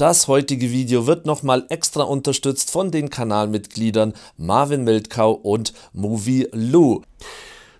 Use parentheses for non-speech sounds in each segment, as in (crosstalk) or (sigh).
Das heutige Video wird nochmal extra unterstützt von den Kanalmitgliedern Marvin Mildkau und Movie Lou.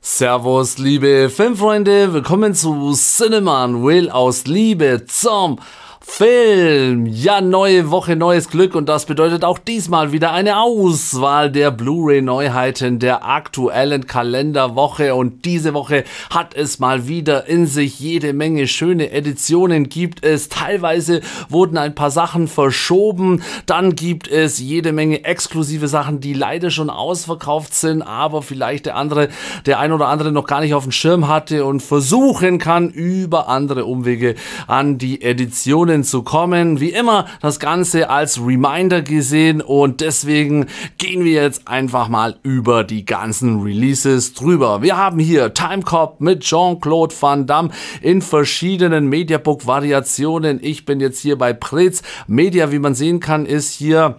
Servus, liebe Filmfreunde, willkommen zu Cineman Will aus Liebe zum Film. Ja, neue Woche, neues Glück und das bedeutet auch diesmal wieder eine Auswahl der Blu-ray-Neuheiten der aktuellen Kalenderwoche und diese Woche hat es mal wieder in sich jede Menge schöne Editionen gibt es. Teilweise wurden ein paar Sachen verschoben, dann gibt es jede Menge exklusive Sachen, die leider schon ausverkauft sind, aber vielleicht der andere, der ein oder andere noch gar nicht auf dem Schirm hatte und versuchen kann, über andere Umwege an die Editionen Diskussionen zu kommen. Wie immer das Ganze als Reminder gesehen und deswegen gehen wir jetzt einfach mal über die ganzen Releases drüber. Wir haben hier Time Cop mit Jean-Claude Van Damme in verschiedenen Mediabook-Variationen. Ich bin jetzt hier bei Prez. Media, wie man sehen kann, ist hier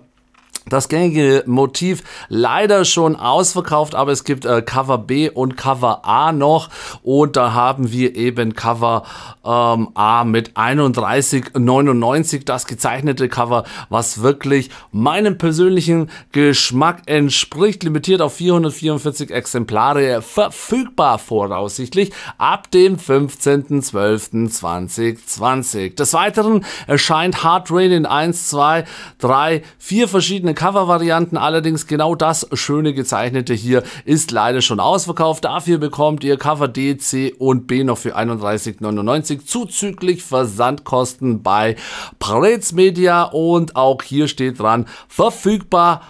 das gängige Motiv leider schon ausverkauft, aber es gibt äh, Cover B und Cover A noch und da haben wir eben Cover ähm, A mit 31,99 das gezeichnete Cover, was wirklich meinem persönlichen Geschmack entspricht, limitiert auf 444 Exemplare verfügbar voraussichtlich ab dem 15.12.2020. Des Weiteren erscheint Hard Rain in 1, 2, 3, 4 verschiedene Covervarianten. allerdings genau das schöne gezeichnete hier ist leider schon ausverkauft. Dafür bekommt ihr Cover D, C und B noch für 31,99 zuzüglich Versandkosten bei Paretz Media und auch hier steht dran verfügbar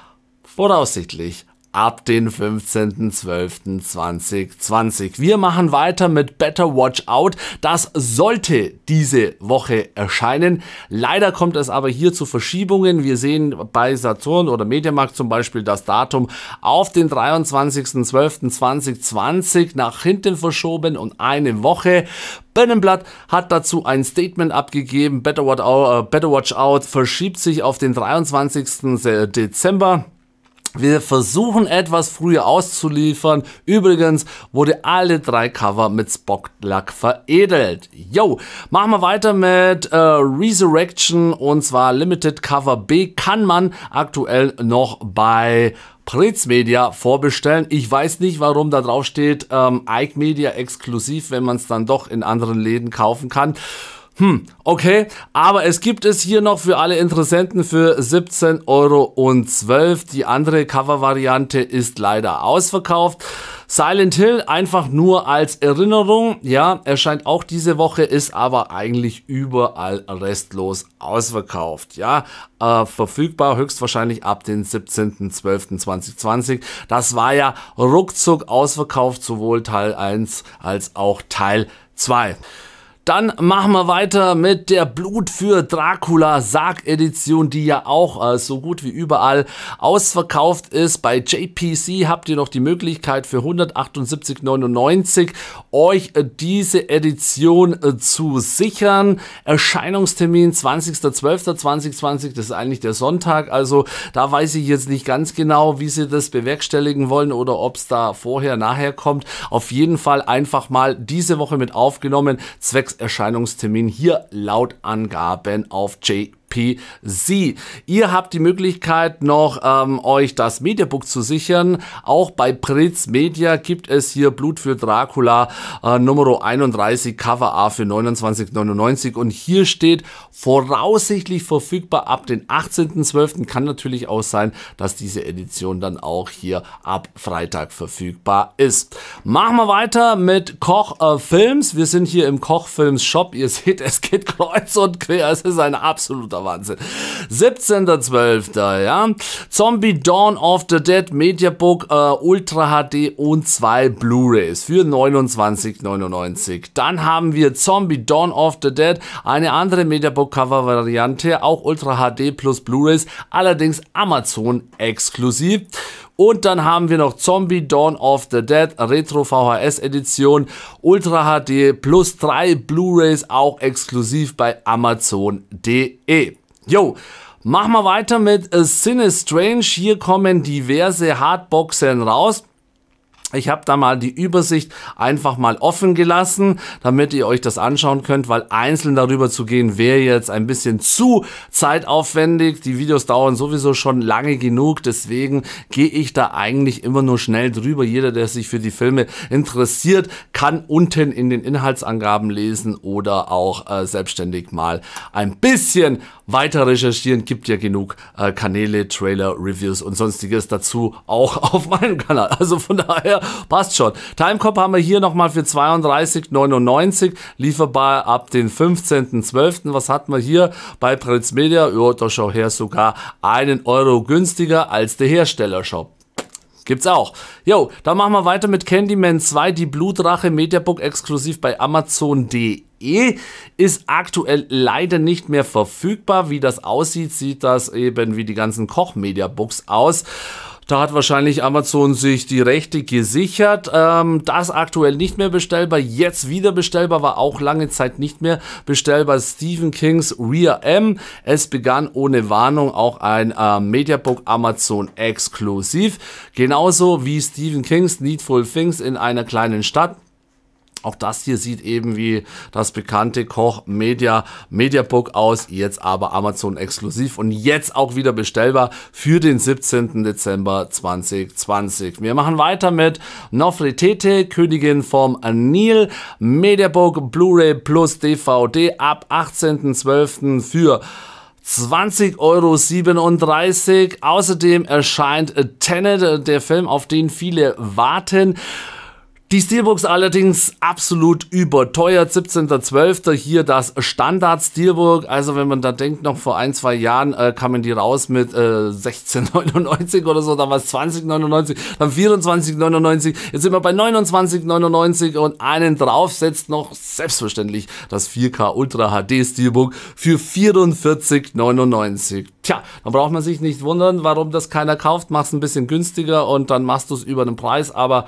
voraussichtlich ab den 15.12.2020. Wir machen weiter mit Better Watch Out. Das sollte diese Woche erscheinen. Leider kommt es aber hier zu Verschiebungen. Wir sehen bei Saturn oder Mediamarkt zum Beispiel das Datum auf den 23.12.2020 nach hinten verschoben und eine Woche. Bennenblatt hat dazu ein Statement abgegeben. Better Watch äh, Out verschiebt sich auf den 23. Dezember. Wir versuchen etwas früher auszuliefern. Übrigens wurde alle drei Cover mit Spock-Lack veredelt. Yo, machen wir weiter mit äh, Resurrection und zwar Limited Cover B kann man aktuell noch bei Pritz Media vorbestellen. Ich weiß nicht, warum da drauf steht ähm, Ike Media exklusiv, wenn man es dann doch in anderen Läden kaufen kann. Hm, okay, aber es gibt es hier noch für alle Interessenten für 17,12 Euro. Die andere Cover-Variante ist leider ausverkauft. Silent Hill einfach nur als Erinnerung, ja, erscheint auch diese Woche, ist aber eigentlich überall restlos ausverkauft, ja, äh, verfügbar höchstwahrscheinlich ab den 17.12.2020. Das war ja ruckzuck ausverkauft, sowohl Teil 1 als auch Teil 2. Dann machen wir weiter mit der Blut für Dracula Sarg Edition, die ja auch äh, so gut wie überall ausverkauft ist. Bei JPC habt ihr noch die Möglichkeit für 178,99 euch äh, diese Edition äh, zu sichern. Erscheinungstermin 20.12.2020, das ist eigentlich der Sonntag. Also da weiß ich jetzt nicht ganz genau, wie sie das bewerkstelligen wollen oder ob es da vorher, nachher kommt. Auf jeden Fall einfach mal diese Woche mit aufgenommen, zwecks Erscheinungstermin hier laut Angaben auf J. PC. Ihr habt die Möglichkeit noch ähm, euch das Mediabook zu sichern. Auch bei Pritz Media gibt es hier Blut für Dracula äh, Nummer 31 Cover A für 29,99 und hier steht voraussichtlich verfügbar ab den 18.12. Kann natürlich auch sein, dass diese Edition dann auch hier ab Freitag verfügbar ist. Machen wir weiter mit Koch äh, Films. Wir sind hier im Koch Films Shop. Ihr seht, es geht (laughs) kreuz und quer. Es ist ein absoluter absoluter Wahnsinn. 17.12. Ja. Zombie Dawn of the Dead Mediabook äh, Ultra HD und zwei Blu-rays für 29,99. Dann haben wir Zombie Dawn of the Dead, eine andere Mediabook Cover Variante, auch Ultra HD plus Blu-rays, allerdings Amazon exklusiv. Und dann haben wir noch Zombie Dawn of the Dead Retro VHS Edition Ultra HD plus drei Blu-rays auch exklusiv bei Amazon.de. Jo! Machen wir weiter mit A äh, Sin is Strange. Hier kommen diverse Hardboxen raus. Ich habe da mal die Übersicht einfach mal offen gelassen, damit ihr euch das anschauen könnt, weil einzeln darüber zu gehen wäre jetzt ein bisschen zu zeitaufwendig. Die Videos dauern sowieso schon lange genug, deswegen gehe ich da eigentlich immer nur schnell drüber. Jeder, der sich für die Filme interessiert, kann unten in den Inhaltsangaben lesen oder auch äh, selbstständig mal ein bisschen weiter recherchieren. Gibt ja genug äh, Kanäle, Trailer, Reviews und sonstiges dazu auch (laughs) auf meinem Kanal. Also von daher passt schon. Timecop haben wir hier nochmal für 32,99 lieferbar ab den 15.12. Was hatten wir hier bei Prinz Media? Ja, da schau her sogar einen Euro günstiger als der Herstellershop. Gibt's auch. Jo, dann machen wir weiter mit Candyman 2, die Blutrache Mediabook exklusiv bei Amazon.de. E ist aktuell leider nicht mehr verfügbar. Wie das aussieht, sieht das eben wie die ganzen Koch-Media-Books aus. Da hat wahrscheinlich Amazon sich die Rechte gesichert. Ähm, das aktuell nicht mehr bestellbar, jetzt wieder bestellbar, war auch lange Zeit nicht mehr bestellbar. Stephen Kings Rear M. Es begann ohne Warnung auch ein äh, Mediabook Amazon exklusiv. Genauso wie Stephen Kings Needful Things in einer kleinen Stadt auch das hier sieht eben wie das bekannte Koch Media Mediabook aus, jetzt aber Amazon exklusiv und jetzt auch wieder bestellbar für den 17. Dezember 2020. Wir machen weiter mit Nofretete, Königin vom Nil, Mediabook Blu-ray plus DVD ab 18.12. für 20,37 Euro. Außerdem erscheint Tenet, der Film, auf den viele warten. Die Steelbooks allerdings absolut überteuert. 17.12. hier das Standard Steelbook. Also wenn man da denkt, noch vor ein, zwei Jahren äh, kamen die raus mit äh, 16,99 oder so, Da war es 20,99, dann 24,99. Jetzt sind wir bei 29,99 und einen draufsetzt noch selbstverständlich das 4K Ultra HD Steelbook für 44,99. Tja, dann braucht man sich nicht wundern, warum das keiner kauft. Mach's ein bisschen günstiger und dann machst du es über den Preis, aber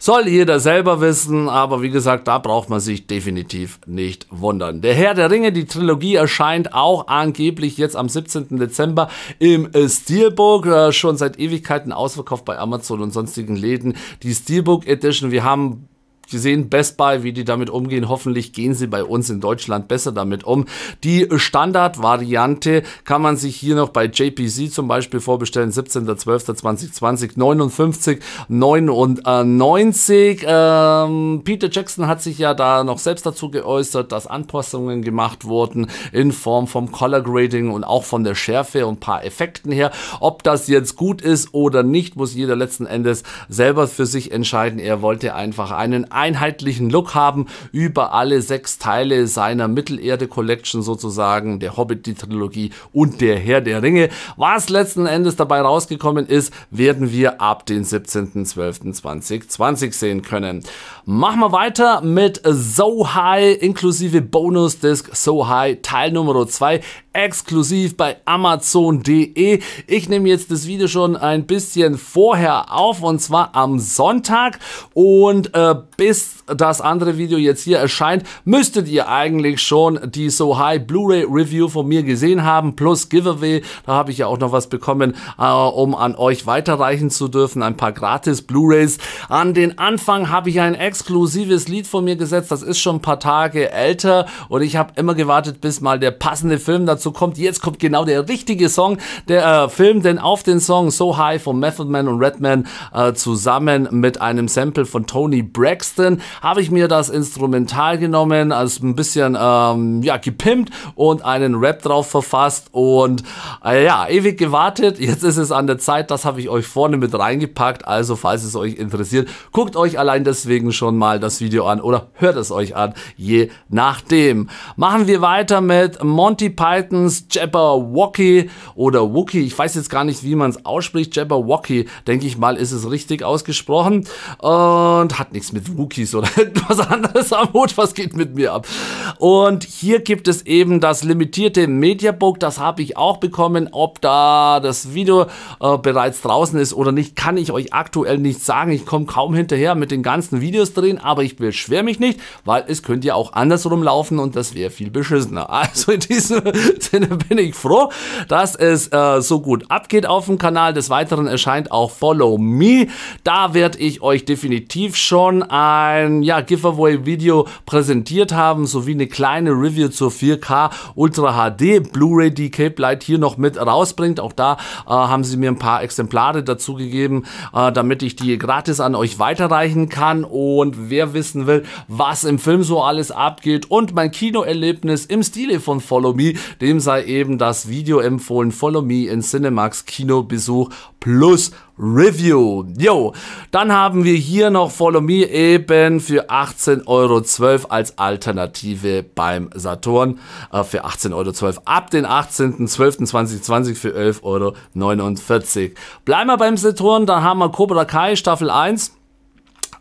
soll jeder selber wissen, aber wie gesagt, da braucht man sich definitiv nicht wundern. Der Herr der Ringe, die Trilogie erscheint auch angeblich jetzt am 17. Dezember im äh, Steelbook, äh, schon seit Ewigkeiten ausverkauft bei Amazon und sonstigen Läden. Die Steelbook Edition, wir haben wir sehen Best Buy, wie die damit umgehen. Hoffentlich gehen sie bei uns in Deutschland besser damit um. Die Standardvariante kann man sich hier noch bei JPC zum Beispiel vorbestellen. 17.12.2020, 59, 99. Ähm, Peter Jackson hat sich ja da noch selbst dazu geäußert, dass Anpassungen gemacht wurden in Form vom Color Grading und auch von der Schärfe und ein paar Effekten her. Ob das jetzt gut ist oder nicht, muss jeder letzten Endes selber für sich entscheiden. Er wollte einfach einen einheitlichen Look haben über alle sechs Teile seiner Mittelerde-Collection sozusagen, der Hobbit-Trilogie die und der Herr der Ringe. Was letzten Endes dabei rausgekommen ist, werden wir ab den 17.12.2020 sehen können. Machen wir weiter mit So High inklusive Bonus-Disc So High Teil Nummer 2 exklusiv bei Amazon.de. Ich nehme jetzt das Video schon ein bisschen vorher auf und zwar am Sonntag und äh, bis das andere Video jetzt hier erscheint, müsstet ihr eigentlich schon die So High Blu-ray Review von mir gesehen haben plus Giveaway. Da habe ich ja auch noch was bekommen, äh, um an euch weiterreichen zu dürfen. Ein paar gratis Blu-rays. An den Anfang habe ich ein exklusives Lied von mir gesetzt. Das ist schon ein paar Tage älter und ich habe immer gewartet, bis mal der passende Film dazu dazu kommt, jetzt kommt genau der richtige Song, der äh, Film, denn auf den Song So High von Method Man und Redman äh, zusammen mit einem Sample von Tony Braxton habe ich mir das Instrumental genommen, als ein bisschen ähm, ja, gepimpt und einen Rap drauf verfasst und äh, ja, ewig gewartet. Jetzt ist es an der Zeit, das habe ich euch vorne mit reingepackt, also falls es euch interessiert, guckt euch allein deswegen schon mal das Video an oder hört es euch an, je nachdem. Machen wir weiter mit Monty Python Zweitens Jabberwocky oder Wookie, ich weiß jetzt gar nicht, wie man es ausspricht, Jabberwocky, denke ich mal, ist es richtig ausgesprochen und hat nichts mit Wookies oder (laughs) etwas anderes am Hut, was geht mit mir ab? Und hier gibt es eben das limitierte Mediabook, das habe ich auch bekommen, ob da das Video äh, bereits draußen ist oder nicht, kann ich euch aktuell nicht sagen, ich komme kaum hinterher mit den ganzen Videos drehen, aber ich beschwere mich nicht, weil es könnte ja auch andersrum laufen und das wäre viel beschissener. (laughs) Also in diesem Sinne (laughs) bin ich froh, dass es äh, so gut abgeht auf dem Kanal. Des Weiteren erscheint auch Follow Me. Da werde ich euch definitiv schon ein ja, Giveaway-Video präsentiert haben, sowie eine kleine Review zur 4K Ultra HD Blu-ray, die Cape Light hier noch mit rausbringt. Auch da äh, haben sie mir ein paar Exemplare dazu gegeben, äh, damit ich die gratis an euch weiterreichen kann. Und wer wissen will, was im Film so alles abgeht und mein Kinoerlebnis im Stile von Follow Me, den dem sei eben das Video empfohlen, Follow Me in Cinemax Kinobesuch plus Review. Jo, dann haben wir hier noch Follow Me eben für 18,12 Euro als Alternative beim Saturn äh, für 18,12 Euro. Ab den 18.12.2020 für 11,49 Euro. Bleiben wir beim Saturn, dann haben wir Cobra Kai Staffel 1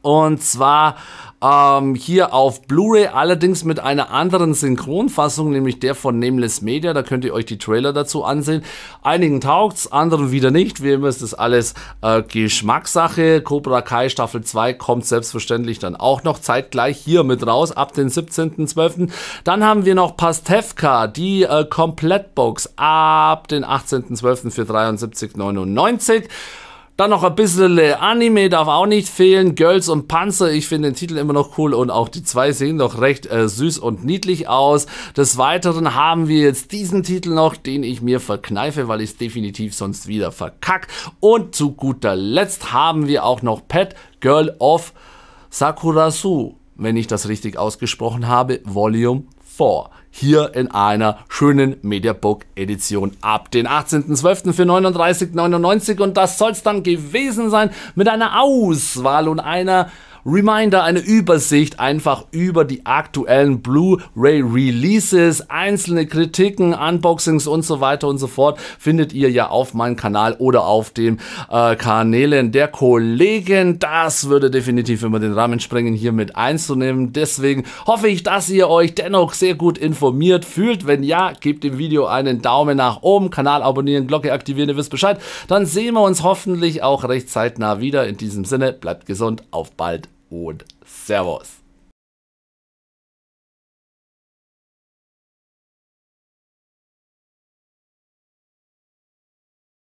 und zwar ähm, hier auf Blu-ray, allerdings mit einer anderen Synchronfassung, nämlich der von Nameless Media. Da könnt ihr euch die Trailer dazu ansehen. Einigen taugt's, anderen wieder nicht. Wie immer ist das alles äh, Geschmackssache. Cobra Kai Staffel 2 kommt selbstverständlich dann auch noch zeitgleich hier mit raus, ab den 17.12. Dann haben wir noch Pastewka, die äh, Komplettbox ab den 18.12. für 73,99. Dann noch ein bisschen äh, Anime darf auch nicht fehlen. Girls und Panzer, ich finde den Titel immer noch cool und auch die zwei sehen doch recht äh, süß und niedlich aus. Des Weiteren haben wir jetzt diesen Titel noch, den ich mir verkneife, weil ich es definitiv sonst wieder verkack. Und zu guter Letzt haben wir auch noch Pet Girl of Sakurasu, wenn ich das richtig ausgesprochen habe, Volume 4 hier in einer schönen Mediabook-Edition ab den 18.12. für 39,99 und das soll es dann gewesen sein mit einer Auswahl und einer Reminder, eine Übersicht einfach über die aktuellen Blu-ray Releases, einzelne Kritiken, Unboxings und so weiter und so fort findet ihr ja auf meinem Kanal oder auf den äh, Kanälen der Kollegen. Das würde definitiv immer den Rahmen sprengen, hier mit einzunehmen. Deswegen hoffe ich, dass ihr euch dennoch sehr gut informiert fühlt. Wenn ja, gebt dem Video einen Daumen nach oben, Kanal abonnieren, Glocke aktivieren, ihr wisst Bescheid. Dann sehen wir uns hoffentlich auch recht zeitnah wieder. In diesem Sinne, bleibt gesund, auf bald. would sell us.